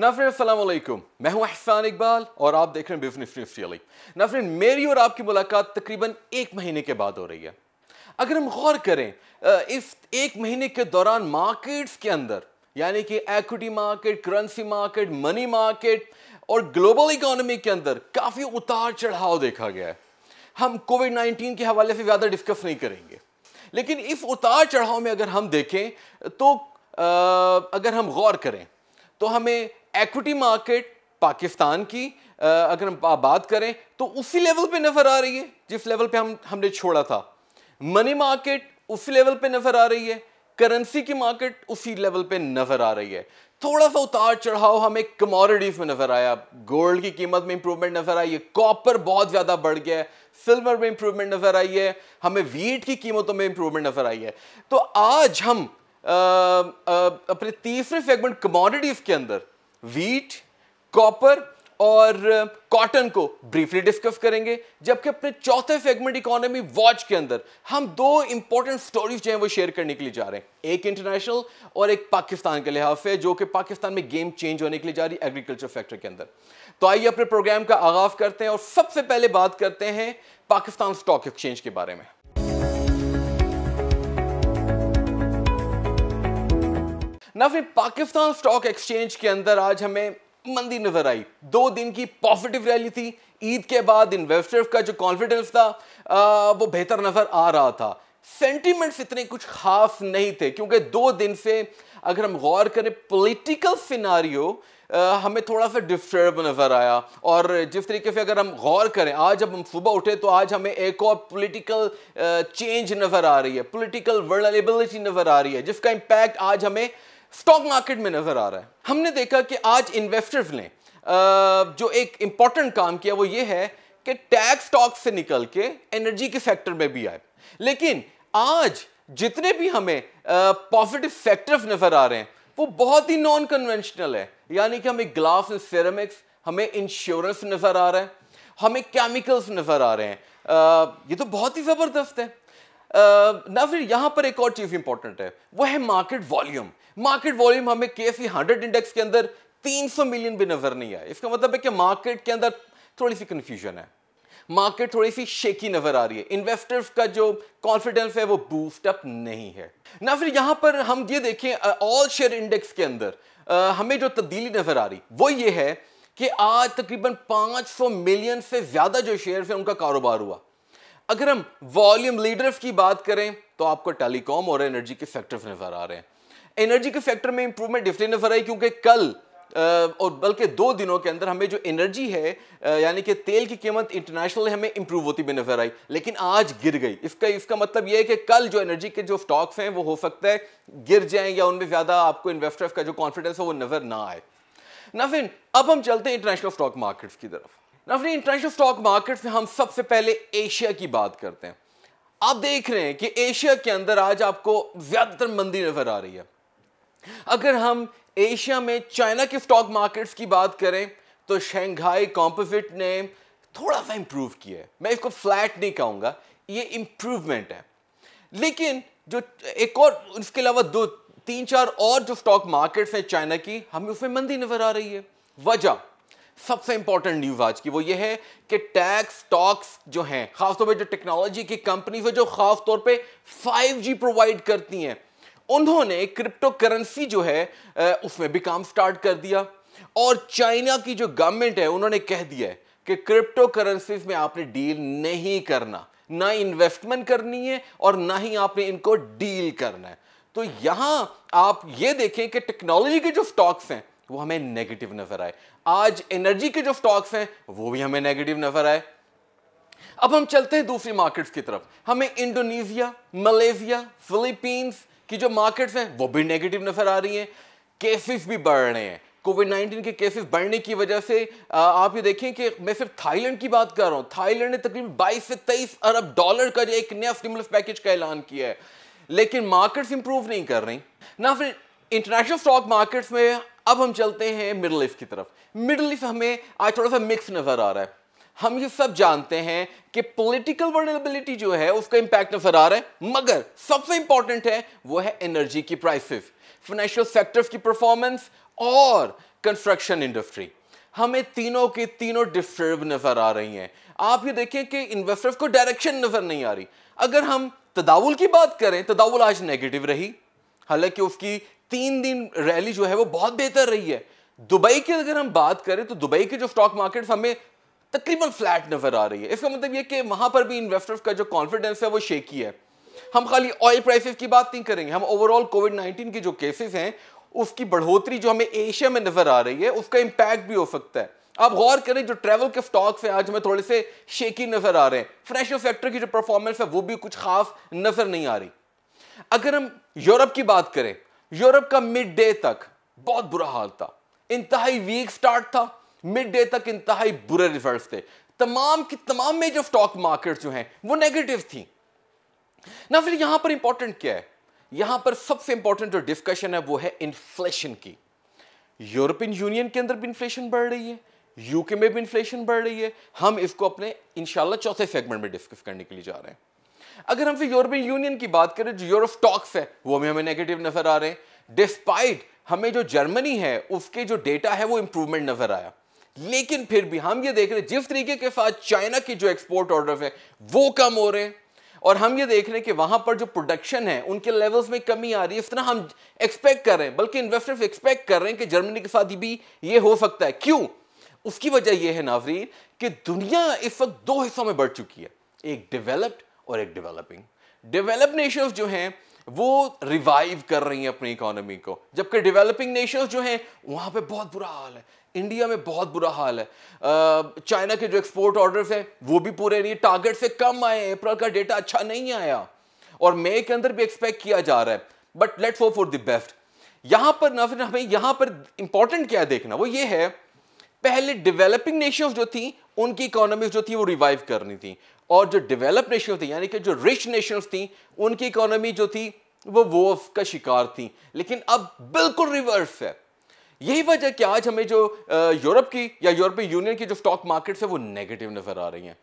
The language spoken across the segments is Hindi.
नाफरिन असलम मैं हूं अहसान इकबाल और आप देख रहे हैं बिजनेस न्यूज नाफरिन मेरी और आपकी मुलाकात तकरीबन एक महीने के बाद हो रही है अगर हम गौर करें इस एक महीने के दौरान मार्केट्स के अंदर यानी कि equity market currency market money market और ग्लोबल इकोनॉमी के अंदर काफ़ी उतार चढ़ाव देखा गया है हम कोविड नाइन्टीन के हवाले से ज़्यादा डिस्कस नहीं करेंगे लेकिन इस उतार चढ़ाव में अगर हम देखें तो आ, अगर हम गौर करें तो हमें एक्विटी मार्केट पाकिस्तान की अगर हम बात करें तो उसी लेवल पे नज़र आ रही है जिस लेवल पे हम हमने छोड़ा था मनी मार्केट उसी लेवल पे नज़र आ रही है करेंसी की मार्केट उसी लेवल पे नज़र आ रही है थोड़ा सा उतार चढ़ाव हमें कमोडिटीज़ में नज़र आया गोल्ड की कीमत में इंप्रूवमेंट नज़र आई है कॉपर बहुत ज़्यादा बढ़ गया है सिल्वर में इंप्रूवमेंट नज़र आई है हमें वीट की कीमतों में इंप्रूवमेंट नज़र आई है तो आज हम आ, आ, अपने तीसरे सेगमेंट कमोडिटीज़ के अंदर वीट कॉपर और कॉटन uh, को ब्रीफली डिस्कस करेंगे जबकि अपने चौथे सेगमेंट इकोनॉमी वॉच के अंदर हम दो इंपॉर्टेंट स्टोरीज जो हैं वो शेयर करने के लिए जा रहे हैं एक इंटरनेशनल और एक पाकिस्तान के लिहाज से जो कि पाकिस्तान में गेम चेंज होने के लिए जा रही है एग्रीकल्चर सेक्टर के अंदर तो आइए अपने प्रोग्राम का आगाज करते हैं और सबसे पहले बात करते हैं पाकिस्तान स्टॉक एक्सचेंज के बारे में ना फिर पाकिस्तान स्टॉक एक्सचेंज के अंदर आज हमें मंदी नजर आई दो दिन की पॉजिटिव रैली थी ईद के बाद इन्वेस्टर्स का जो कॉन्फिडेंस था आ, वो बेहतर नजर आ रहा था सेंटीमेंट्स इतने कुछ खास नहीं थे क्योंकि दो दिन से अगर हम गौर करें पॉलिटिकल सिनारियो हमें थोड़ा सा डिस्टर्ब नज़र आया और जिस तरीके से अगर हम गौर करें आज जब हम सुबह उठे तो आज हमें एक और पॉलिटिकल चेंज नज़र आ रही है पॉलिटिकल वर्लेबिलिटी नज़र आ रही है जिसका इम्पैक्ट आज हमें स्टॉक मार्केट में नज़र आ रहा है हमने देखा कि आज इन्वेस्टर्स ने जो एक इंपॉर्टेंट काम किया वो ये है कि टैक्स स्टॉक से निकल के एनर्जी के सेक्टर में भी आए लेकिन आज जितने भी हमें पॉजिटिव फैक्टर्स नज़र आ रहे हैं वो बहुत ही नॉन कन्वेंशनल है यानी कि हमें ग्लास एंड सेरामिक्स हमें इंश्योरेंस नज़र आ रहा है हमें केमिकल्स नज़र आ रहे हैं आ, ये तो बहुत ही ज़बरदस्त है ना फिर यहां पर एक और चीज़ इंपॉर्टेंट है वो है मार्केट वॉल्यूम मार्केट वॉल्यूम हमें के एफ हंड्रेड इंडेक्स के अंदर 300 मिलियन भी नज़र नहीं आए इसका मतलब है कि मार्केट के अंदर थोड़ी सी कंफ्यूजन है मार्केट थोड़ी सी शेकी नजर आ रही है इन्वेस्टर्स का जो कॉन्फिडेंस है वो बूस्ट अप नहीं है ना फिर यहां पर हम ये देखें ऑल शेयर इंडेक्स के अंदर आ, हमें जो तब्दीली नजर आ रही वो ये है कि आज तकरीबन 500 मिलियन से ज्यादा जो शेयर है उनका कारोबार हुआ अगर हम वॉल्यूम लीडर की बात करें तो आपको टेलीकॉम और एनर्जी के फैक्टर नजर आ रहे हैं एनर्जी के फैक्टर में इंप्रूवमेंट इसलिए नजर आई क्योंकि कल और बल्कि दो दिनों के अंदर हमें जो एनर्जी है यानी कि तेल की कीमत इंटरनेशनल हमें इंप्रूव होती भी नजर आई लेकिन आज गिर गई इसका इसका मतलब यह है कि कल जो एनर्जी के जो स्टॉक्स हैं वो हो सकता है गिर जाएं या उनमें ज़्यादा आपको इन्वेस्टर्स का जो कॉन्फिडेंस है वो नज़र ना आए नाफिन अब हम चलते हैं इंटरनेशनल स्टॉक मार्केट्स की तरफ अपनी इंटरनेशनल स्टॉक मार्केट्स में हम सबसे पहले एशिया की बात करते हैं आप देख रहे हैं कि एशिया के अंदर आज आपको ज़्यादातर मंदी नज़र आ रही है अगर हम एशिया में चाइना के स्टॉक मार्केट्स की बात करें तो शंघाई कॉम्पोजिट ने थोड़ा सा इंप्रूव किया है मैं इसको फ्लैट नहीं कहूंगा ये इंप्रूवमेंट है लेकिन जो एक और उसके अलावा दो तीन चार और जो स्टॉक मार्केट्स हैं चाइना की हमें उसमें मंदी नज़र आ रही है वजह सबसे इंपॉर्टेंट न्यूज़ आज की वो ये है कि टैक्स स्टॉक्स जो हैं खासतौर पे जो टेक्नोलॉजी की कंपनीज है जो खासतौर पे 5G प्रोवाइड करती हैं उन्होंने क्रिप्टो करेंसी जो है उसमें भी काम स्टार्ट कर दिया और चाइना की जो गवर्नमेंट है उन्होंने कह दिया है कि क्रिप्टो करेंसीज में आपने डील नहीं करना ना इन्वेस्टमेंट करनी है और ना ही आपने इनको डील करना है तो यहां आप ये देखें कि टेक्नोलॉजी के जो स्टॉक्स हैं तो वो हमें नेगेटिव नजर आए आज एनर्जी के जो स्टॉक्स हैं वो भी हमें नेगेटिव नजर आए अब हम चलते हैं दूसरी मार्केट्स की तरफ हमें इंडोनेशिया मलेशिया फिलीपींस की जो मार्केट्स हैं वो भी नेगेटिव नजर आ रही हैं केसेस भी बढ़ रहे हैं कोविड नाइन्टीन के केसेस बढ़ने की वजह से आप ये देखें कि मैं सिर्फ थाईलैंड की बात कर रहा हूँ थाईलैंड ने तकरीबन 22 से 23 अरब डॉलर का जो एक नया स्टिमुलस पैकेज का ऐलान किया है लेकिन मार्केट्स इंप्रूव नहीं कर रही ना फिर इंटरनेशनल स्टॉक मार्केट्स में अब हम चलते हैं मिडल ईस्ट की तरफ मिडल ईस्ट हमें आज थोड़ा सा मिक्स नज़र आ रहा है हम ये सब जानते हैं कि पॉलिटिकल वर्नेबिलिटी जो है उसका इंपैक्ट नजर आ रहा है मगर सबसे इंपॉर्टेंट है वो है एनर्जी की प्राइसेस फाइनेंशियल सेक्टर्स की परफॉर्मेंस और कंस्ट्रक्शन इंडस्ट्री हमें तीनों के तीनों डिस्टर्ब नजर आ रही हैं आप ये देखें कि इन्वेस्टर्स को डायरेक्शन नजर नहीं आ रही अगर हम तदावुल की बात करें तदावुल आज नेगेटिव रही हालांकि उसकी तीन दिन रैली जो है वो बहुत बेहतर रही है दुबई की अगर हम बात करें तो दुबई के जो स्टॉक मार्केट हमें तकरीबन फ्लैट नजर आ रही है इसका मतलब ये कि वहां पर भी इन्वेस्टर्स का जो कॉन्फिडेंस है वो शेकी है हम खाली ऑयल प्राइसेस की बात नहीं करेंगे हम ओवरऑल कोविड नाइनटीन के जो केसेस हैं उसकी बढ़ोतरी जो हमें एशिया में नजर आ रही है उसका इम्पैक्ट भी हो सकता है आप गौर करें जो ट्रेवल के स्टॉक्स हैं आज हमें थोड़े से शेकी नजर आ रहे हैं फ्रेशो सेक्टर की जो परफॉर्मेंस है वो भी कुछ खास नजर नहीं आ रही अगर हम यूरोप की बात करें यूरोप का मिड डे तक बहुत बुरा हाल था इंतहाई वीक स्टार्ट था मिड डे तक इंतहाई बुरे रिजल्ट थे तमाम की तमाम में जो स्टॉक मार्केट जो हैं वो नेगेटिव थी ना फिर यहां पर इंपॉर्टेंट क्या है यहां पर सबसे इंपॉर्टेंट जो डिस्कशन है वो है इन्फ्लेशन की यूरोपियन यूनियन के अंदर भी इन्फ्लेशन बढ़ रही है यूके में भी इन्फ्लेशन बढ़ रही है हम इसको अपने इंशाल्लाह चौथे सेगमेंट में डिस्कस करने के लिए जा रहे हैं अगर हम फिर यूरोपियन यूनियन की बात करें जो यूरोप टॉक्स है वो भी हमें नेगेटिव नजर आ रहे हैं डिस्पाइट हमें जो जर्मनी है उसके जो डेटा है वो इंप्रूवमेंट नजर आया लेकिन फिर भी हम ये देख रहे हैं जिस तरीके के साथ चाइना की जो एक्सपोर्ट ऑर्डर है वो कम हो रहे हैं और हम ये देख रहे हैं कि वहां पर जो प्रोडक्शन है उनके लेवल्स में कमी आ रही है इस तरह हम एक्सपेक्ट कर रहे हैं बल्कि इन्वेस्टर्स एक्सपेक्ट कर रहे हैं कि जर्मनी के साथ भी ये हो सकता है क्यों उसकी वजह यह है नाजरीन कि दुनिया इस वक्त दो हिस्सों में बढ़ चुकी है एक डेवलप्ड और एक डेवलपिंग डेवलप नेशंस जो हैं वो रिवाइव कर रही हैं अपनी इकोनॉमी को जबकि डेवलपिंग नेशंस जो हैं वहाँ पे बहुत बुरा हाल है इंडिया में बहुत बुरा हाल है चाइना के जो एक्सपोर्ट ऑर्डर्स हैं वो भी पूरे नहीं टारगेट से कम आए अप्रैल का डेटा अच्छा नहीं आया और मई के अंदर भी एक्सपेक्ट किया जा रहा है but let for for the best यहाँ पर ना फिर हमें यहाँ पर इंपॉर्टेंट क्या देखना वो ये है पहले डेवलपिंग नेशंस जो थी उनकी इकोनॉमी जो थी वो रिवाइव करनी थी और जो डेवलप नेशन थी यानी कि जो रिच नेशन थी उनकी इकोनॉमी जो थी वो वो का शिकार थी लेकिन अब बिल्कुल रिवर्स है यही वजह कि आज हमें जो यूरोप की या यूरोपियन यूनियन की जो स्टॉक मार्केट्स है वो नेगेटिव नजर आ रही हैं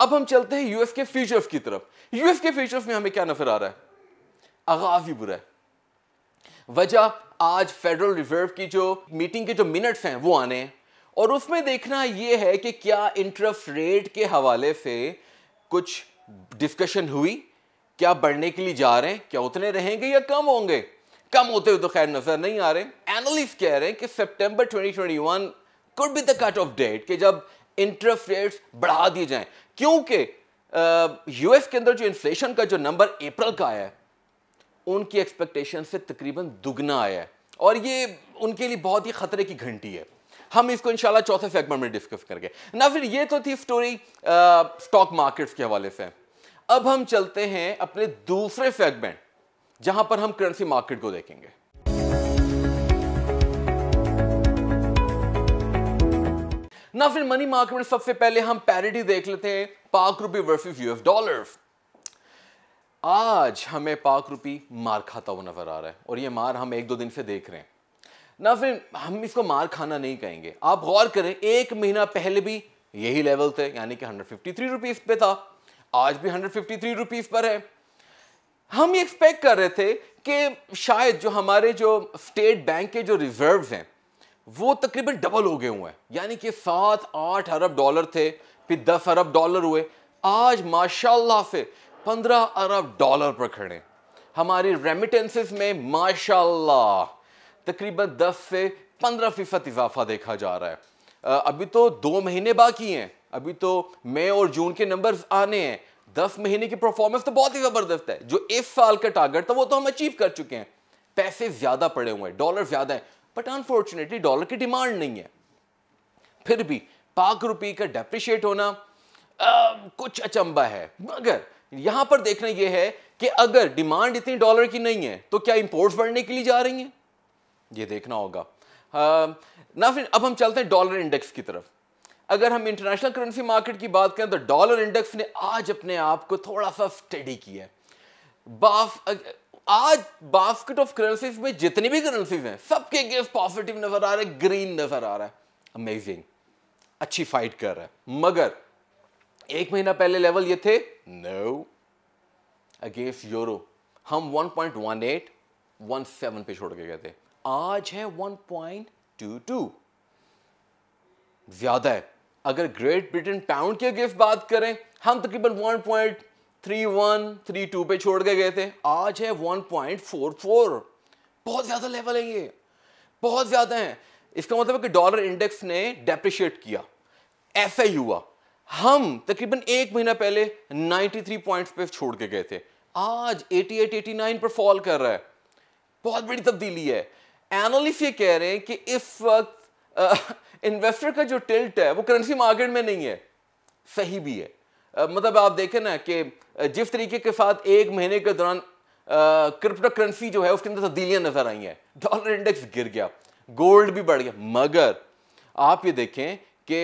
अब हम चलते हैं यूएस के फ्यूचर्स की तरफ यूएस के फ्यूचर्स में हमें क्या नजर आ रहा है आगाज ही बुरा है वजह आज फेडरल रिजर्व की जो मीटिंग के जो मिनट्स हैं वो आने हैं और उसमें देखना यह है कि क्या इंटरेस्ट रेट के हवाले से कुछ डिस्कशन हुई क्या बढ़ने के लिए जा रहे हैं क्या उतने रहेंगे या कम होंगे कम होते हुए तो खैर नजर नहीं आ रहे एनालिस्ट कह रहे हैं कि सितंबर 2021 could be the cut off date कि जब इंटरेस्ट रेट्स बढ़ा दिए जाएं क्योंकि यूएस के अंदर जो इन्फ्लेशन का जो नंबर अप्रैल का आया है उनकी एक्सपेक्टेशन से तकरीबन दुगना आया है और ये उनके लिए बहुत ही खतरे की घंटी है हम इसको इंशाल्लाह चौथे सेगमेंट में डिस्कस करेंगे ना फिर ये तो थी स्टोरी स्टॉक मार्केट्स के हवाले से अब हम चलते हैं अपने दूसरे सेगमेंट जहां पर हम करेंसी मार्केट को देखेंगे ना फिर मनी मार्केट में सबसे पहले हम पैरिटी देख लेते हैं पाक रुपी वर्सेस यूएस डॉलर आज हमें पाक रुपी मार खाता हुआ नजर आ रहा है और ये मार हम एक दो दिन से देख रहे हैं ना फिर हम इसको मार खाना नहीं कहेंगे आप गौर करें एक महीना पहले भी यही लेवल थे यानी कि हंड्रेड फिफ्टी थ्री रुपीज़ पे था आज भी हंड्रेड फिफ्टी थ्री रुपीज़ पर है हम ये एक्सपेक्ट कर रहे थे कि शायद जो हमारे जो स्टेट बैंक के जो रिजर्व हैं वो तकरीबन डबल हो गए हुए हैं यानी कि सात आठ अरब डॉलर थे फिर दस अरब डॉलर हुए आज माशाल्लाह से पंद्रह अरब डॉलर पर खड़े हमारी रेमिटेंसेस में माशाल्लाह तकरीबन 10 से 15 फीसद इजाफा देखा जा रहा है अभी तो दो महीने बाकी हैं अभी तो मई और जून के नंबर्स आने हैं दस महीने की परफॉर्मेंस तो बहुत ही ज़बरदस्त है जो इस साल का टारगेट था वो तो हम अचीव कर चुके हैं पैसे ज़्यादा पड़े हुए हैं डॉलर ज़्यादा हैं बट अनफॉर्चुनेटली डॉलर की डिमांड नहीं है फिर भी पाक रुपये का डेप्रिशिएट होना आ, कुछ अचंबा है मगर यहाँ पर देखना यह है कि अगर डिमांड इतनी डॉलर की नहीं है तो क्या इंपोर्ट बढ़ने के लिए जा रही हैं ये देखना होगा ना फिर अब हम चलते हैं डॉलर इंडेक्स की तरफ अगर हम इंटरनेशनल करेंसी मार्केट की बात करें तो डॉलर इंडेक्स ने आज अपने आप को थोड़ा सा स्टडी किया है बाफ आज बास्केट ऑफ करेंसीज में जितनी भी करेंसीज हैं सबके अगेंस्ट पॉजिटिव नजर आ रहे हैं ग्रीन नजर आ रहा है अमेजिंग अच्छी फाइट कर रहा है मगर एक महीना पहले लेवल ये थे नो अगेंस्ट यूरो हम 1.18 17 पे छोड़ के गए थे आज है 1.22 ज्यादा है अगर ग्रेट ब्रिटेन पाउंड की अगेंस्ट बात करें हम तकरीबन 1.3132 पे छोड़ के गए थे आज है 1.44 बहुत ज़्यादा लेवल है ये बहुत ज़्यादा है इसका मतलब है कि डॉलर इंडेक्स ने डेप्रिशिएट किया ऐसा ही हुआ हम तकरीबन एक महीना पहले 93 पॉइंट्स पे छोड़ के गए थे आज 88 89 पर फॉल कर रहा है बहुत बड़ी तब्दीली है एनालिस्ट ये कह रहे हैं कि इस वक्त इन्वेस्टर का जो टिल्ट है वो करेंसी मार्केट में नहीं है सही भी है आ, मतलब आप देखें ना कि जिस तरीके के साथ एक महीने के दौरान क्रिप्टो करेंसी जो है उसके अंदर तब्दीलियाँ नजर आई हैं डॉलर इंडेक्स गिर गया गोल्ड भी बढ़ गया मगर आप ये देखें कि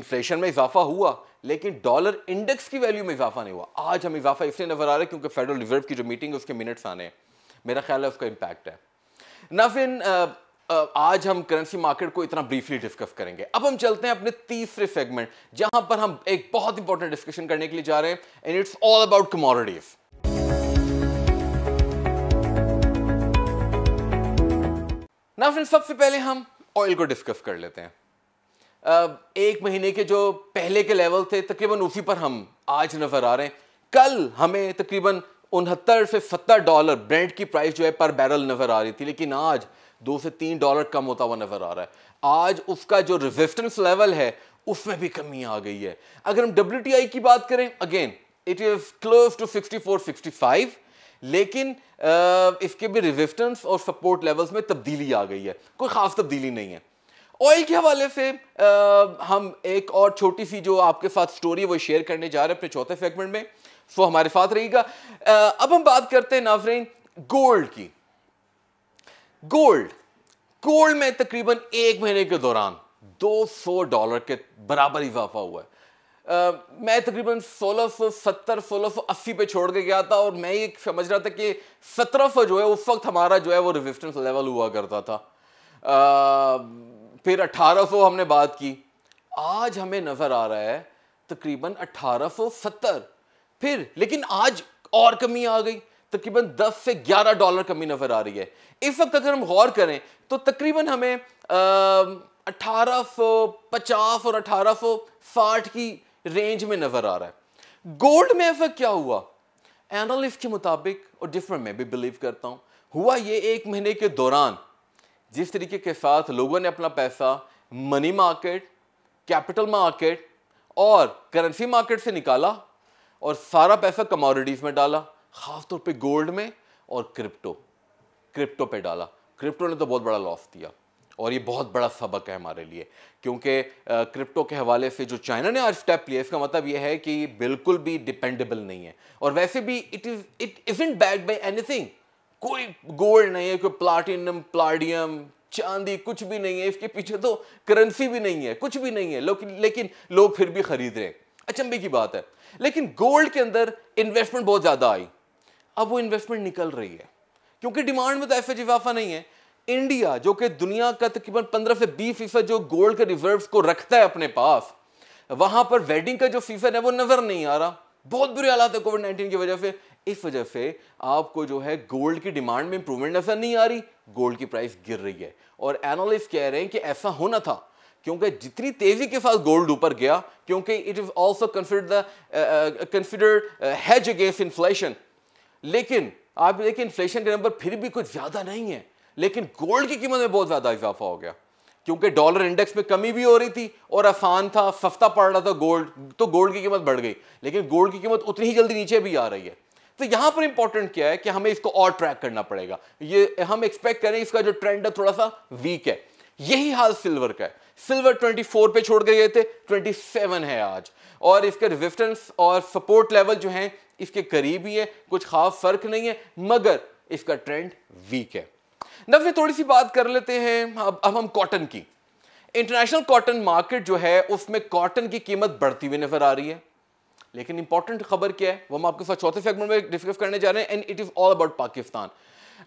इन्फ्लेशन में इजाफा हुआ लेकिन डॉलर इंडेक्स की वैल्यू में इजाफा नहीं हुआ आज हम इजाफा इसलिए नजर आ रहे हैं क्योंकि फेडरल रिजर्व की जो मीटिंग है उसके मिनट्स आने हैं मेरा ख्याल है उसका इम्पैक्ट है नाफिन uh, uh, आज हम करेंसी मार्केट को इतना ब्रीफली डिस्कस करेंगे अब हम चलते हैं अपने तीसरे सेगमेंट जहां पर हम एक बहुत इंपॉर्टेंट डिस्कशन करने के लिए जा रहे हैं and it's all about commodities ना फ्रेंड सबसे पहले हम ऑयल को डिस्कस कर लेते हैं uh, एक महीने के जो पहले के लेवल थे तकरीबन उसी पर हम आज नज़र आ रहे हैं कल हमें तकरीबन उनहत्तर से सत्तर डॉलर ब्रेंड की प्राइस जो है पर बैरल नज़र आ रही थी लेकिन आज दो से तीन डॉलर कम होता हुआ नज़र आ रहा है आज उसका जो रेजिस्टेंस लेवल है उसमें भी कमी आ गई है अगर हम डब्ल्यू की बात करें again it is close to sixty four लेकिन आ, इसके भी रेजिस्टेंस और सपोर्ट लेवल्स में तब्दीली आ गई है कोई ख़ास तब्दीली नहीं है ऑयल के हवाले से आ, हम एक और छोटी सी जो आपके साथ स्टोरी वो शेयर करने जा रहे हैं अपने चौथे सेगमेंट में वो हमारे साथ रहेगा अब हम बात करते हैं नाजरीन गोल्ड की गोल्ड गोल्ड में तकरीबन एक महीने के दौरान 200 डॉलर के बराबर इजाफा हुआ है आ, मैं तकरीबन 1670 1680 पे छोड़ के गया था और मैं ये समझ रहा था कि 1700 जो है उस वक्त हमारा जो है वो रेजिस्टेंस लेवल हुआ करता था आ, फिर 1800 हमने बात की आज हमें नज़र आ रहा है तकरीबन 1870 फिर लेकिन आज और कमी आ गई तकरीबन 10 से 11 डॉलर कमी नजर आ रही है इस वक्त अगर हम गौर करें तो तकरीबन हमें अठारह पचास और अठारह सौ साठ की रेंज में नजर आ रहा है गोल्ड में ऐसा क्या हुआ एनालिस्ट के मुताबिक और डिफरेंट मैं भी बिलीव करता हूं हुआ ये एक महीने के दौरान जिस तरीके के साथ लोगों ने अपना पैसा मनी मार्केट कैपिटल मार्केट और करेंसी मार्केट से निकाला और सारा पैसा कमोडिटीज़ में डाला ख़ासतौर पे गोल्ड में और क्रिप्टो क्रिप्टो पे डाला क्रिप्टो ने तो बहुत बड़ा लॉस दिया और ये बहुत बड़ा सबक है हमारे लिए क्योंकि क्रिप्टो के हवाले से जो चाइना ने आज स्टेप लिया इसका मतलब ये है कि बिल्कुल भी डिपेंडेबल नहीं है और वैसे भी it is it isn't bad by anything कोई गोल्ड नहीं है कोई प्लाटिनम प्लाडियम चांदी कुछ भी नहीं है इसके पीछे तो करेंसी भी नहीं है कुछ भी नहीं है लेकिन लेकिन लोग फिर भी खरीद रहे हैं अचंबे की बात है लेकिन गोल्ड के अंदर इन्वेस्टमेंट बहुत ज़्यादा आई अब वो इन्वेस्टमेंट निकल रही है क्योंकि डिमांड में तो ऐसे इजाफा नहीं है इंडिया जो कि दुनिया का तकरीबन पंद्रह से बीस फीसद जो गोल्ड के रिजर्व को रखता है अपने पास वहां पर वेडिंग का जो फीसद है वो नजर नहीं आ रहा बहुत बुरे हालात है कोविड नाइन्टीन की वजह से इस वजह से आपको जो है गोल्ड की डिमांड में इंप्रूवमेंट नजर नहीं आ रही गोल्ड की प्राइस गिर रही है और एनालिस्ट कह रहे हैं कि ऐसा होना था क्योंकि जितनी तेजी के साथ गोल्ड ऊपर गया क्योंकि it is also consider hedge against inflation लेकिन आप देखिए इन्फ्लेशन के नंबर फिर भी कुछ ज़्यादा नहीं है लेकिन गोल्ड की कीमत में बहुत ज़्यादा इजाफा हो गया क्योंकि डॉलर इंडेक्स में कमी भी हो रही थी और आसान था सस्ता पड़ रहा था गोल्ड तो गोल्ड की कीमत बढ़ गई लेकिन गोल्ड की कीमत उतनी ही जल्दी नीचे भी आ रही है तो यहां पर इंपॉर्टेंट क्या है कि हमें इसको और ट्रैक करना पड़ेगा ये हम एक्सपेक्ट करें इसका जो ट्रेंड है थोड़ा सा वीक है यही हाल सिल्वर का है सिल्वर 24 पे छोड़ गए थे 27 है आज और इसके रेजिस्टेंस और सपोर्ट लेवल जो है इसके करीब ही है कुछ खास फर्क नहीं है मगर इसका ट्रेंड वीक है नब्बे थोड़ी सी बात कर लेते हैं अब अब हम कॉटन की इंटरनेशनल कॉटन मार्केट जो है उसमें कॉटन की कीमत बढ़ती हुई नजर आ रही है लेकिन इंपॉर्टेंट खबर क्या है वो हम आपके साथ चौथे सेगमेंट में डिस्कस करने जा रहे हैं and it is all about Pakistan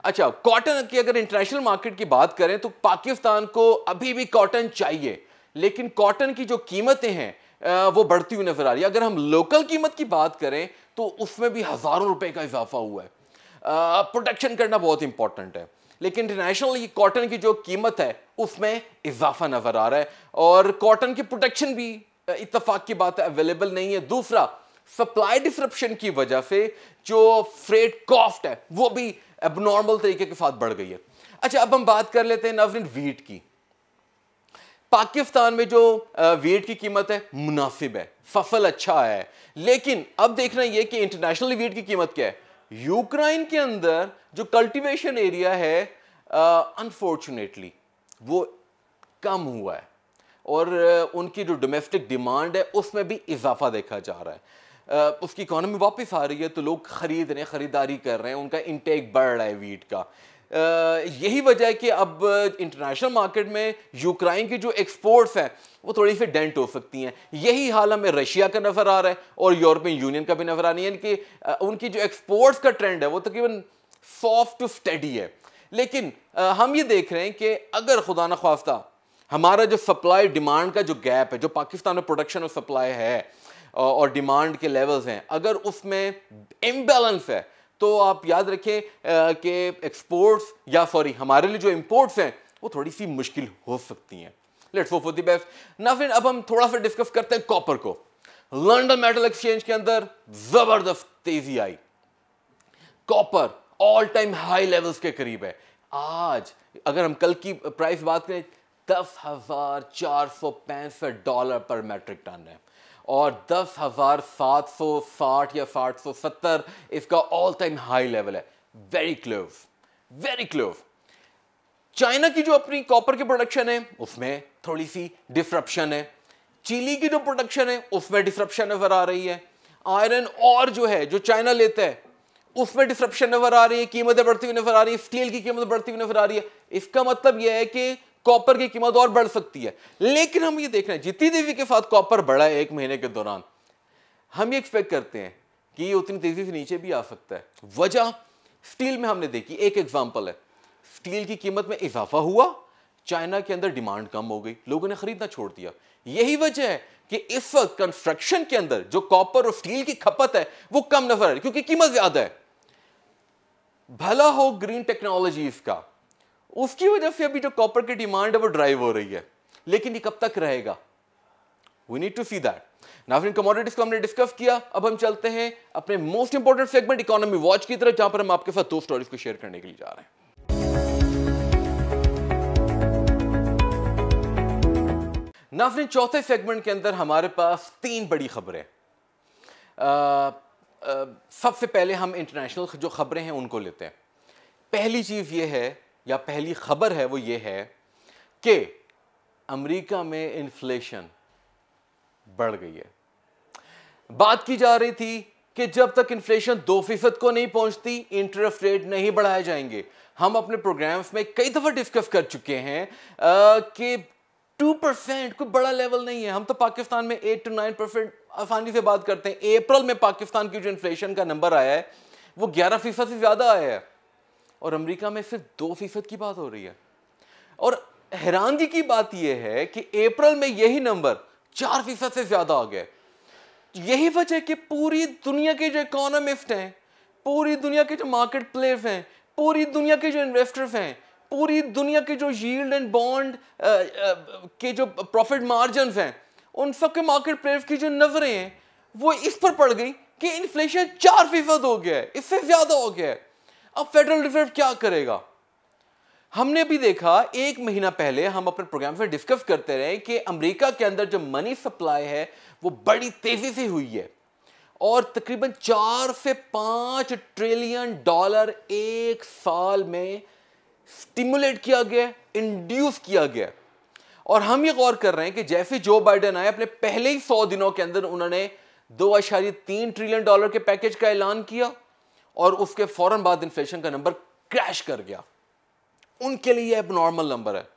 अच्छा कॉटन की अगर इंटरनेशनल मार्केट की बात करें तो पाकिस्तान को अभी भी कॉटन चाहिए लेकिन कॉटन की जो कीमतें हैं वो बढ़ती हुई नजर आ रही है अगर हम लोकल कीमत की बात करें तो उसमें भी हज़ारों रुपए का इजाफा हुआ है प्रोटेक्शन करना बहुत इंपॉर्टेंट है लेकिन इंटरनेशनल कॉटन की जो कीमत है उसमें इजाफा नज़र आ रहा है और कॉटन की प्रोटेक्शन भी इतफाक की बात है अवेलेबल नहीं है दूसरा सप्लाई डिस्क्रप्शन की वजह से जो फ्रेड कॉस्ट है वो भी एबनॉर्मल तरीके के साथ बढ़ गई है अच्छा अब हम बात कर लेते हैं नवरिन वीट की पाकिस्तान में जो वीट की कीमत है मुनासिब है फसल अच्छा है लेकिन अब देखना यह कि इंटरनेशनल वीट की कीमत क्या है यूक्रेन के अंदर जो कल्टीवेशन एरिया है अनफॉर्चुनेटली वो कम हुआ है और उनकी जो डोमेस्टिक डिमांड है उसमें भी इजाफा देखा जा रहा है उसकी इकोनॉमी वापस आ रही है तो लोग ख़रीद रहे हैं ख़रीदारी कर रहे हैं उनका इंटेक बढ़ रहा है वीट का यही वजह है कि अब इंटरनेशनल मार्केट में यूक्राइन की जो एक्सपोर्ट्स हैं वो थोड़ी सी डेंट हो सकती हैं यही हाल हमें रशिया का नज़र आ रहा है और यूरोपियन यूनियन का भी नज़र आ रही है यानी कि उनकी जो एक्सपोर्ट्स का ट्रेंड है वो तकरीबन सॉफ्ट स्टडी है लेकिन हम ये देख रहे हैं कि अगर खुदा न खास्ता हमारा जो सप्लाई डिमांड का जो गैप है जो पाकिस्तान में प्रोडक्शन और सप्लाई है और डिमांड के लेवल्स हैं अगर उसमें इम्बेलेंस है तो आप याद रखें कि एक्सपोर्ट्स या सॉरी हमारे लिए जो इम्पोर्ट्स हैं वो थोड़ी सी मुश्किल हो सकती हैं लेट्स फॉर दी बेस्ट ना फिर अब हम थोड़ा सा डिस्कस करते हैं कॉपर को लंडन मेटल एक्सचेंज के अंदर ज़बरदस्त तेज़ी आई copper all time high levels के करीब है आज अगर हम कल की प्राइस बात करें दस हज़ार चार सौ पैंसठ डॉलर पर मैट्रिक टन है और दस हज़ार सात सौ साठ या सात सौ सत्तर इसका ऑल टाइम हाई लेवल है very close very close China की जो अपनी कॉपर की प्रोडक्शन है उसमें थोड़ी सी डिसरप्शन है चिली की जो प्रोडक्शन है उसमें डिसरप्शन नज़र आ रही है आयरन और जो है जो चाइना लेता है उसमें डिसरप्शन नज़र आ रही है कीमतें बढ़ती हुई नज़र आ रही है स्टील की कीमत बढ़ती हुई नज़र आ रही है इसका मतलब यह है कि कॉपर की कीमत और बढ़ सकती है लेकिन हम ये देख रहे हैं जितनी तेजी के साथ कॉपर बढ़ा है एक महीने के दौरान हम ये एक्सपेक्ट करते हैं कि ये उतनी तेजी से नीचे भी आ सकता है वजह स्टील में हमने देखी एक एग्जाम्पल है स्टील की कीमत में इजाफा हुआ चाइना के अंदर डिमांड कम हो गई लोगों ने खरीदना छोड़ दिया यही वजह है कि इस वक्त कंस्ट्रक्शन के अंदर जो कॉपर और स्टील की खपत है वो कम नजर आ रही क्योंकि कीमत ज्यादा है भला हो ग्रीन टेक्नोलॉजीज का उसकी वजह से अभी जो कॉपर की डिमांड है वो ड्राइव हो रही है लेकिन ये कब तक रहेगा we need to see that नाफिन कमोडिटीज को हमने डिस्कस किया अब हम चलते हैं अपने most important segment economy watch की तरफ जहां पर हम आपके साथ दो स्टोरीज को शेयर करने के लिए जा रहे हैं नाफिन चौथे सेगमेंट के अंदर हमारे पास तीन बड़ी खबरें सबसे पहले हम इंटरनेशनल जो खबरें हैं उनको लेते हैं पहली चीज़ यह है या पहली खबर है वो ये है कि अमेरिका में इन्फ्लेशन बढ़ गई है बात की जा रही थी कि जब तक इन्फ्लेशन दो फीसद को नहीं पहुंचती इंटरेस्ट रेट नहीं बढ़ाए जाएंगे हम अपने प्रोग्राम्स में कई दफ़ा डिस्कस कर चुके हैं कि टू परसेंट कोई बड़ा लेवल नहीं है हम तो पाकिस्तान में एट टू नाइन परसेंट आसानी से बात करते हैं अप्रैल में पाकिस्तान की जो इन्फ्लेशन का नंबर आया है वो ग्यारह फीसद से ज़्यादा आया है और अमेरिका में सिर्फ दो फीसद की बात हो रही है और हैरानगी की बात यह है कि अप्रैल में यही नंबर चार फीसद से ज़्यादा आ गया यही वजह कि पूरी दुनिया के जो इकोनॉमिस्ट हैं पूरी दुनिया के जो मार्केट प्लेयर्स हैं पूरी दुनिया के जो इन्वेस्टर्स हैं पूरी दुनिया के जो यील्ड एंड बॉन्ड के जो प्रॉफिट मार्जिन हैं उन सब के मार्केट प्लेयर्स की जो नज़रें हैं वो इस पर पड़ गई कि इन्फ्लेशन चार फीसद हो गया है इससे ज़्यादा हो गया है अब फेडरल रिजर्व क्या करेगा हमने भी देखा एक महीना पहले हम अपने प्रोग्राम में डिस्कस करते रहे कि अमेरिका के अंदर जो मनी सप्लाई है वो बड़ी तेजी से हुई है और तकरीबन चार से पांच ट्रिलियन डॉलर एक साल में स्टिमुलेट किया गया इंड्यूस किया गया और हम ये गौर कर रहे हैं कि जैसे जो बाइडन आए अपने पहले ही सौ दिनों के अंदर उन्होंने दो अशारी तीन ट्रिलियन डॉलर के पैकेज का ऐलान किया और उसके फौरन बाद इन्फ्लेशन का नंबर क्रैश कर गया उनके लिए अब नॉर्मल नंबर है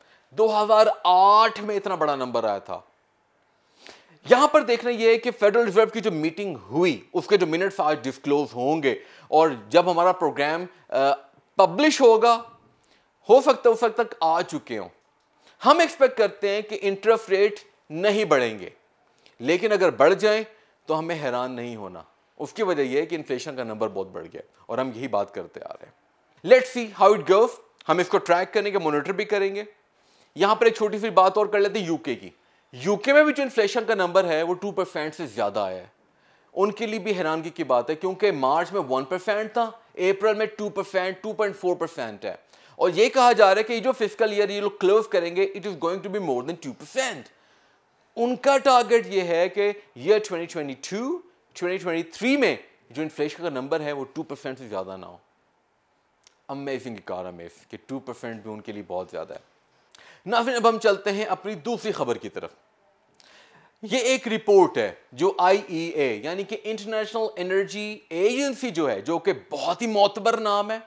2008 में इतना बड़ा नंबर आया था यहां पर देखना यह है कि फेडरल रिजर्व की जो मीटिंग हुई उसके जो मिनट्स आज डिस्क्लोज होंगे और जब हमारा प्रोग्राम पब्लिश होगा हो सकता उस वक्त तक आ चुके हों हम एक्सपेक्ट करते हैं कि इंटरेस्ट रेट नहीं बढ़ेंगे लेकिन अगर बढ़ जाए तो हमें हैरान नहीं होना उसकी वजह यह है कि इन्फ्लेशन का नंबर बहुत बढ़ गया और हम यही बात करते आ रहे हैं लेट सी हाउ इट गर्व हम इसको ट्रैक करने के मॉनिटर भी करेंगे यहां पर एक छोटी सी बात और कर लेते हैं यूके की यूके में भी जो इन्फ्लेशन का नंबर है वो टू परसेंट से ज़्यादा आया है उनके लिए भी हैरानगी की बात है क्योंकि मार्च में वन परसेंट था अप्रैल में two percent two point four percent है और ये कहा जा रहा है कि जो फिजिकल ईयर ये लोग क्लोज करेंगे it is going to be more than two percent उनका टारगेट ये है कि ईयर ट्वेंटी ट्वेंटी टू 2023 में जो इन्फ्लेशन का नंबर है वो टू परसेंट से ज़्यादा ना हो अमेजिंग इकानमिस्ट कि 2 परसेंट भी उनके लिए बहुत ज़्यादा है फिर अब हम चलते हैं अपनी दूसरी खबर की तरफ ये एक रिपोर्ट है जो आई e यानी कि इंटरनेशनल एनर्जी एजेंसी जो है जो कि बहुत ही मोतबर नाम है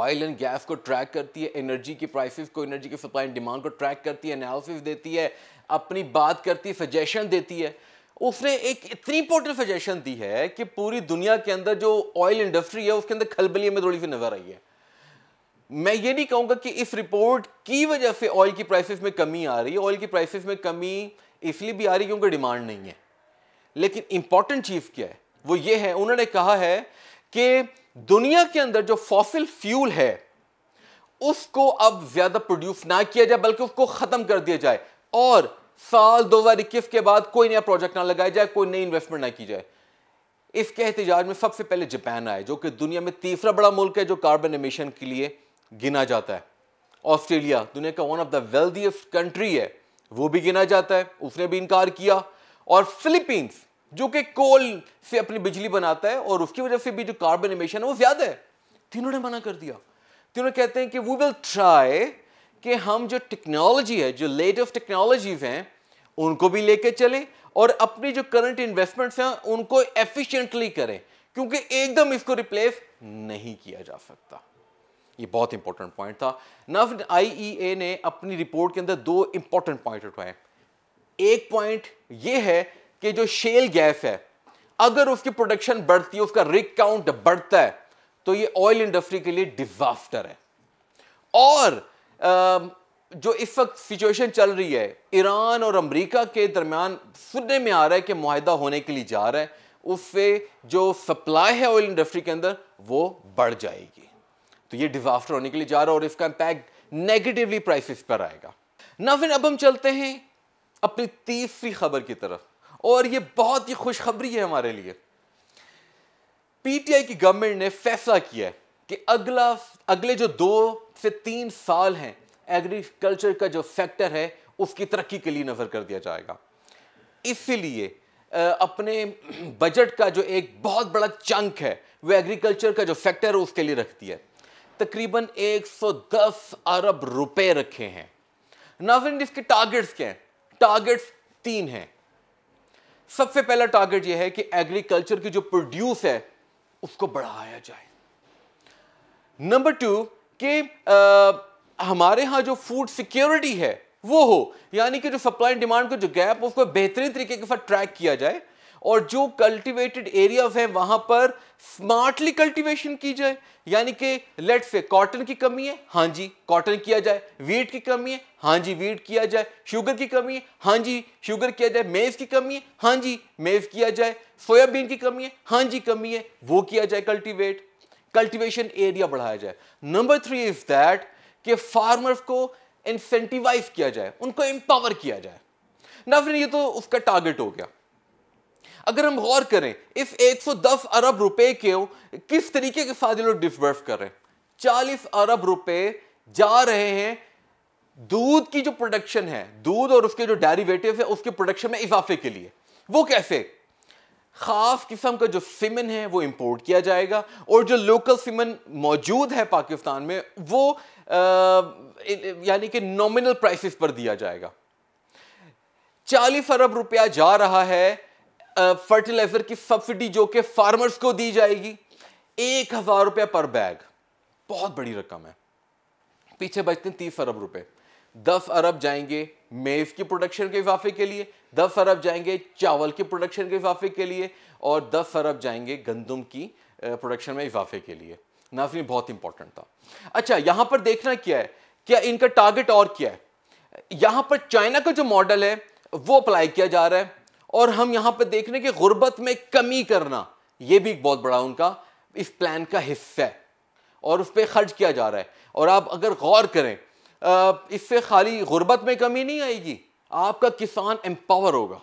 ऑयल एंड गैस को ट्रैक करती है एनर्जी की प्राइसेस को एनर्जी की सप्लाई एंड डिमांड को ट्रैक करती है एनालिसिस देती है अपनी बात करती है सजेशन देती है उसने एक इतनी इंपॉर्टेंट सजेशन दी है कि पूरी दुनिया के अंदर जो ऑयल इंडस्ट्री है उसके अंदर खलबली में थोड़ी सी नजर आई है मैं ये नहीं कहूंगा कि इस रिपोर्ट की वजह से ऑयल की प्राइसेस में कमी आ रही है ऑयल की प्राइसेस में कमी इसलिए भी आ रही क्योंकि डिमांड नहीं है लेकिन इंपॉर्टेंट चीज क्या है वो ये है उन्होंने कहा है कि दुनिया के अंदर जो फॉसिल फ्यूल है उसको अब ज्यादा प्रोड्यूस ना किया जाए बल्कि उसको खत्म कर दिया जाए और साल इक्कीस के बाद कोई नया प्रोजेक्ट ना लगाया जाए कोई नई इन्वेस्टमेंट ना की जाए इसके एहतजाज में सबसे पहले जापान आए जो कि दुनिया में तीसरा बड़ा मुल्क है जो कार्बन एमिशन के लिए गिना जाता है ऑस्ट्रेलिया दुनिया का one of the wealthiest country है वो भी गिना जाता है उसने भी इनकार किया और फिलीपींस जो कि कोल से अपनी बिजली बनाता है और उसकी वजह से भी जो कार्बन एमिशन है वो ज़्यादा है तीनों ने मना कर दिया तीनों कहते हैं कि वी विल ट्राई कि हम जो टेक्नोलॉजी है जो लेट ऑफ टेक्नोलॉजीज हैं उनको भी लेके चलें और अपनी जो करंट इन्वेस्टमेंट्स हैं उनको एफिशिएंटली करें क्योंकि एकदम इसको रिप्लेस नहीं किया जा सकता ये बहुत इंपॉर्टेंट पॉइंट था नव आई e ने अपनी रिपोर्ट के अंदर दो इंपॉर्टेंट पॉइंट उठाए एक पॉइंट ये है कि जो शेल गैस है अगर उसकी प्रोडक्शन बढ़ती है उसका रिक काउंट बढ़ता है तो ये ऑयल इंडस्ट्री के लिए डिजास्टर है और जो इस वक्त सिचुएशन चल रही है ईरान और अमेरिका के दरमियान सुनने में आ रहा है कि माहिदा होने के लिए जा रहा है उससे जो सप्लाई है ऑयल इंडस्ट्री के अंदर वो बढ़ जाएगी तो ये डिज़ास्टर होने के लिए जा रहा है और इसका इम्पैक्ट नेगेटिवली प्राइसिस पर आएगा ना फिर अब हम चलते हैं अपनी तीसरी खबर की तरफ और ये बहुत ही खुशखबरी है हमारे लिए पीटीआई की गवर्नमेंट ने फैसला किया है कि अगला अगले जो दो से तीन साल हैं एग्रीकल्चर का जो सेक्टर है उसकी तरक्की के लिए नज़र कर दिया जाएगा इसीलिए अपने बजट का जो एक बहुत बड़ा चंक है वह एग्रीकल्चर का जो सेक्टर है उसके लिए रखती है तकरीबन 110 अरब रुपए रखे हैं नाजरन इसके टारगेट्स क्या हैं टारगेट्स तीन हैं सबसे पहला टारगेट यह है कि एग्रीकल्चर की जो प्रोड्यूस है उसको बढ़ाया जाए नंबर टू कि हमारे यहाँ जो फूड सिक्योरिटी है वो हो यानी कि जो सप्लाई डिमांड का जो गैप उसको बेहतरीन तरीके के साथ ट्रैक किया जाए और जो कल्टीवेटेड एरियाज हैं वहाँ पर स्मार्टली कल्टीवेशन की जाए यानी कि लेट से कॉटन की कमी है हाँ जी कॉटन किया जाए वीट की कमी है हाँ जी वीट किया जाए शुगर की कमी है हाँ जी शुगर किया जाए मेज़ की कमी है हाँ जी मेज़ किया जाए सोयाबीन की कमी है हाँ जी कमी है वो किया जाए कल्टीवेट कल्टिवेशन एरिया बढ़ाया जाए नंबर थ्री इज दैट कि फार्मर को इंसेंटिवाइज किया जाए उनको एम्पावर किया जाए ना फिर ये तो उसका टारगेट हो गया अगर हम गौर करें इस 110 अरब रुपए के किस तरीके के साथ लोग डिसबर्स कर रहे हैं चालीस अरब रुपए जा रहे हैं दूध की जो प्रोडक्शन है दूध और उसके जो डेरिवेटिव है उसके प्रोडक्शन में इजाफे के लिए वो कैसे खास किस्म का जो सिमन है वो इंपोर्ट किया जाएगा और जो लोकल सिमन मौजूद है पाकिस्तान में वो यानी कि नॉमिनल प्राइसेस पर दिया जाएगा चालीस अरब रुपया जा रहा है फर्टिलाइज़र की सब्सिडी जो कि फार्मर्स को दी जाएगी एक हज़ार रुपया पर बैग बहुत बड़ी रकम है पीछे बचते हैं तीस अरब रुपये दस अरब जाएंगे मेज़ की प्रोडक्शन के इजाफे के लिए दस अरब जाएंगे चावल की प्रोडक्शन के इजाफे के लिए और दस अरब जाएंगे गंदम की प्रोडक्शन में इजाफे के लिए नाजरीन बहुत इंपॉर्टेंट था अच्छा यहां पर देखना क्या है क्या इनका टारगेट और क्या है यहां पर चाइना का जो मॉडल है वो अप्लाई किया जा रहा है और हम यहाँ पर देख रहे हैं कि गुर्बत में कमी करना ये भी एक बहुत बड़ा उनका इस प्लान का हिस्सा है और उस पर खर्च किया जा रहा है और आप अगर गौर करें इससे खाली गुर्बत में कमी नहीं आएगी आपका किसान एम्पावर होगा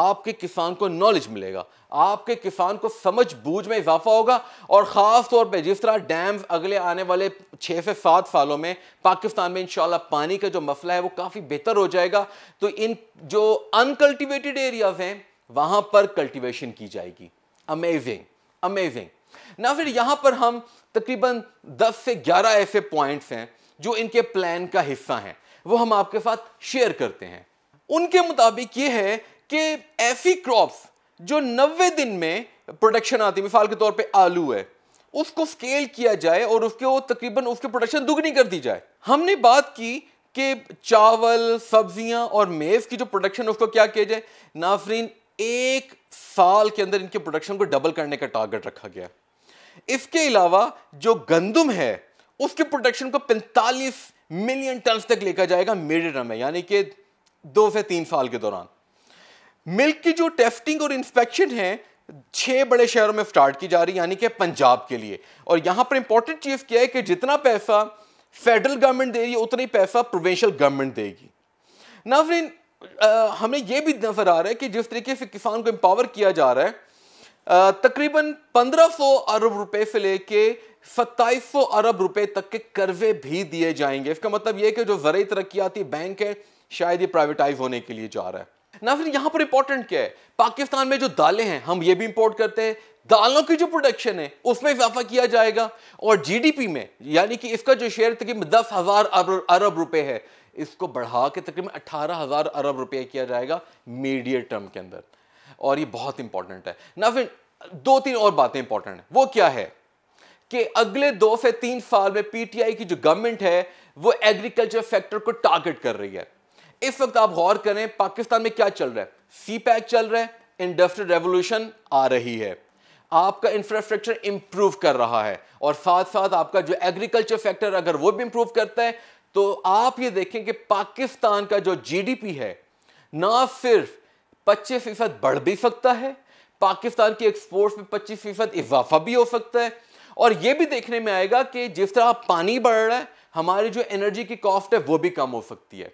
आपके किसान को नॉलेज मिलेगा आपके किसान को समझ बूझ में इजाफा होगा और ख़ास तौर पे जिस तरह डैम्स अगले आने वाले छः से सात सालों में पाकिस्तान में इन पानी का जो मसला है वो काफ़ी बेहतर हो जाएगा तो इन जो अनकल्टिवेटेड एरियाज़ हैं वहाँ पर कल्टिवेशन की जाएगी अमेजिंग अमेजिंग ना फिर यहाँ पर हम तकरीबन 10 से 11 ऐसे पॉइंट्स हैं जो इनके प्लान का हिस्सा हैं वो हम आपके साथ शेयर करते हैं उनके मुताबिक ये है कि ऐसी क्रॉप्स जो नब्बे दिन में प्रोडक्शन आती मिसाल के तौर पे आलू है उसको स्केल किया जाए और उसके वो तकरीबन उसकी प्रोडक्शन दुगनी कर दी जाए हमने बात की कि चावल सब्जियां और मेज़ की जो प्रोडक्शन उसको क्या किया जाए नाफरीन एक साल के अंदर इनके प्रोडक्शन को डबल करने का टारगेट रखा गया इसके अलावा जो गंदम है उसकी प्रोडक्शन को 45 मिलियन टन तक लेकर जाएगा मेरे में यानी कि दो से तीन साल के दौरान मिल्क की जो टेस्टिंग और इंस्पेक्शन है छह बड़े शहरों में स्टार्ट की जा रही है यानी कि पंजाब के लिए और यहां पर इंपॉर्टेंट चीज़ क्या है कि जितना पैसा फेडरल गवर्नमेंट दे रही है उतना ही पैसा प्रोविंशियल गवर्नमेंट देगी नाजरीन हमें यह भी नजर आ रहा है कि जिस तरीके से किसान को एम्पावर किया जा रहा है तकरीबन 1500 अरब रुपए से लेके सत्ताईसो अरब रुपए तक के कर्जे भी दिए जाएंगे इसका मतलब यह कि जो जरिए तरक्याती बैंक है शायद ये प्राइवेटाइज होने के लिए जा रहा है ना फिर यहां पर इंपॉर्टेंट क्या है पाकिस्तान में जो दालें हैं हम ये भी इंपोर्ट करते हैं दालों की जो प्रोडक्शन है उसमें इजाफा किया जाएगा और जीडीपी में यानी कि इसका जो शेयर तकरीबन दस हज़ार अरब रुपए है इसको बढ़ा के तकरीबन अठारह हज़ार अरब रुपए किया जाएगा मीडियर टर्म के अंदर और ये बहुत इंपॉर्टेंट है ना फिर दो तीन और बातें इंपॉर्टेंट है वो क्या है कि अगले दो से तीन साल में पीटीआई की जो गवर्नमेंट है वो एग्रीकल्चर फैक्टर को टारगेट कर रही है इस वक्त आप गौर करें पाकिस्तान में क्या चल रहा है सी पैक चल रहा है इंडस्ट्रियल रेवोल्यूशन आ रही है आपका इंफ्रास्ट्रक्चर इंप्रूव कर रहा है और साथ साथ आपका जो एग्रीकल्चर फैक्टर अगर वो भी इंप्रूव करता है तो आप ये देखें कि पाकिस्तान का जो जीडीपी है ना सिर्फ पच्चीस फीसद बढ़ भी सकता है पाकिस्तान की एक्सपोर्ट्स में पच्चीस फीसद इजाफा भी हो सकता है और ये भी देखने में आएगा कि जिस तरह पानी बढ़ रहा है हमारी जो एनर्जी की कॉस्ट है वो भी कम हो सकती है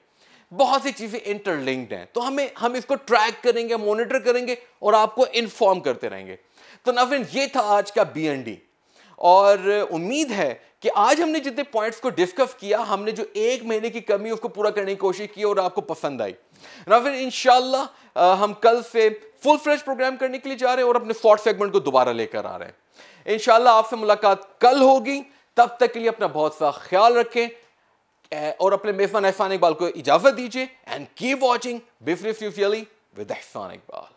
बहुत सी चीज़ें इंटरलिंक्ड हैं तो हमें हम इसको ट्रैक करेंगे मॉनिटर करेंगे और आपको इन्फॉर्म करते रहेंगे तो नवीन ये था आज का बी डी और उम्मीद है कि आज हमने जितने पॉइंट्स को डिस्कस किया हमने जो एक महीने की कमी उसको पूरा करने की कोशिश की और आपको पसंद आई नवीन इन हम कल से फुल फ्रेश प्रोग्राम करने के लिए जा रहे हैं और अपने शॉर्ट सेगमेंट को दोबारा लेकर आ रहे हैं इन आपसे मुलाकात कल होगी तब तक के लिए अपना बहुत सा ख्याल रखें और अपने मेजबान एहसान इकबाल को इजाजत दीजिए एंड कीप वॉचिंग बिफरी फ्री विद एहसान इकबाल